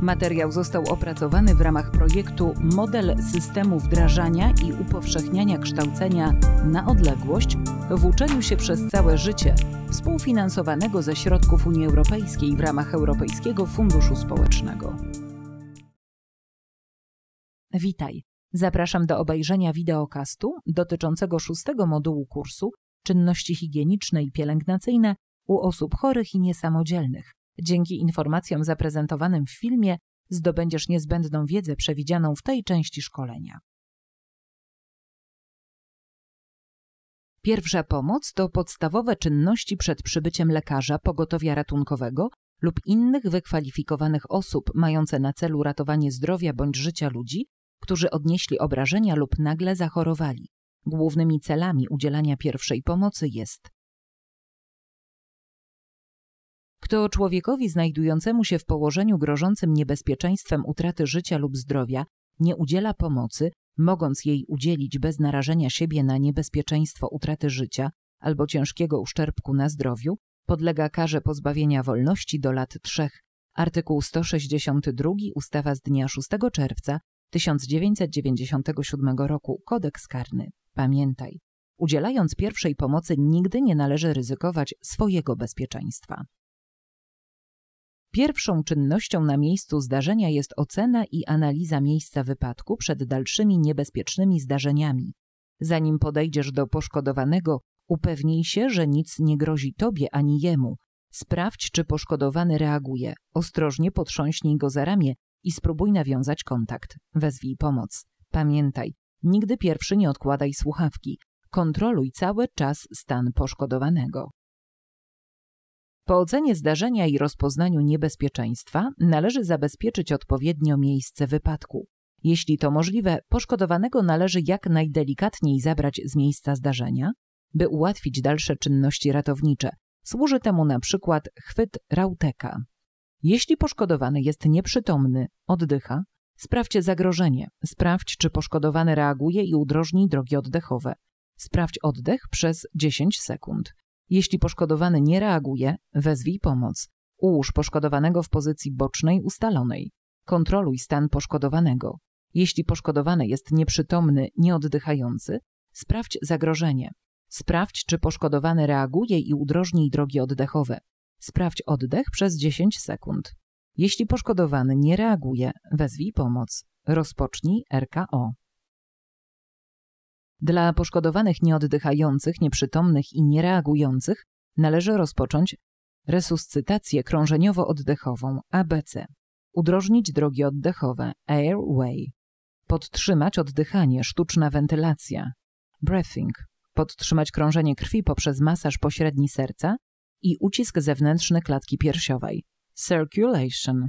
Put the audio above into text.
Materiał został opracowany w ramach projektu Model systemu wdrażania i upowszechniania kształcenia na odległość w uczeniu się przez całe życie, współfinansowanego ze środków Unii Europejskiej w ramach Europejskiego Funduszu Społecznego. Witaj. Zapraszam do obejrzenia wideokastu dotyczącego szóstego modułu kursu Czynności higieniczne i pielęgnacyjne u osób chorych i niesamodzielnych Dzięki informacjom zaprezentowanym w filmie zdobędziesz niezbędną wiedzę przewidzianą w tej części szkolenia. Pierwsza pomoc to podstawowe czynności przed przybyciem lekarza, pogotowia ratunkowego lub innych wykwalifikowanych osób mające na celu ratowanie zdrowia bądź życia ludzi, którzy odnieśli obrażenia lub nagle zachorowali. Głównymi celami udzielania pierwszej pomocy jest kto człowiekowi znajdującemu się w położeniu grożącym niebezpieczeństwem utraty życia lub zdrowia nie udziela pomocy, mogąc jej udzielić bez narażenia siebie na niebezpieczeństwo utraty życia albo ciężkiego uszczerbku na zdrowiu, podlega karze pozbawienia wolności do lat trzech. Artykuł 162 ustawa z dnia 6 czerwca 1997 roku Kodeks karny. Pamiętaj, udzielając pierwszej pomocy nigdy nie należy ryzykować swojego bezpieczeństwa. Pierwszą czynnością na miejscu zdarzenia jest ocena i analiza miejsca wypadku przed dalszymi niebezpiecznymi zdarzeniami. Zanim podejdziesz do poszkodowanego, upewnij się, że nic nie grozi tobie ani jemu. Sprawdź, czy poszkodowany reaguje. Ostrożnie potrząśnij go za ramię i spróbuj nawiązać kontakt. Wezwij pomoc. Pamiętaj, nigdy pierwszy nie odkładaj słuchawki. Kontroluj cały czas stan poszkodowanego. Po ocenie zdarzenia i rozpoznaniu niebezpieczeństwa należy zabezpieczyć odpowiednio miejsce wypadku. Jeśli to możliwe, poszkodowanego należy jak najdelikatniej zabrać z miejsca zdarzenia, by ułatwić dalsze czynności ratownicze. Służy temu na przykład chwyt rauteka. Jeśli poszkodowany jest nieprzytomny, oddycha, sprawdź zagrożenie, sprawdź czy poszkodowany reaguje i udrożni drogi oddechowe. Sprawdź oddech przez 10 sekund. Jeśli poszkodowany nie reaguje, wezwij pomoc. Ułóż poszkodowanego w pozycji bocznej ustalonej. Kontroluj stan poszkodowanego. Jeśli poszkodowany jest nieprzytomny, nieoddychający, sprawdź zagrożenie. Sprawdź, czy poszkodowany reaguje i udrożnij drogi oddechowe. Sprawdź oddech przez 10 sekund. Jeśli poszkodowany nie reaguje, wezwij pomoc. Rozpocznij RKO. Dla poszkodowanych nieoddychających, nieprzytomnych i niereagujących należy rozpocząć resuscytację krążeniowo-oddechową ABC, udrożnić drogi oddechowe airway, podtrzymać oddychanie, sztuczna wentylacja breathing, podtrzymać krążenie krwi poprzez masaż pośredni serca i ucisk zewnętrzny klatki piersiowej circulation.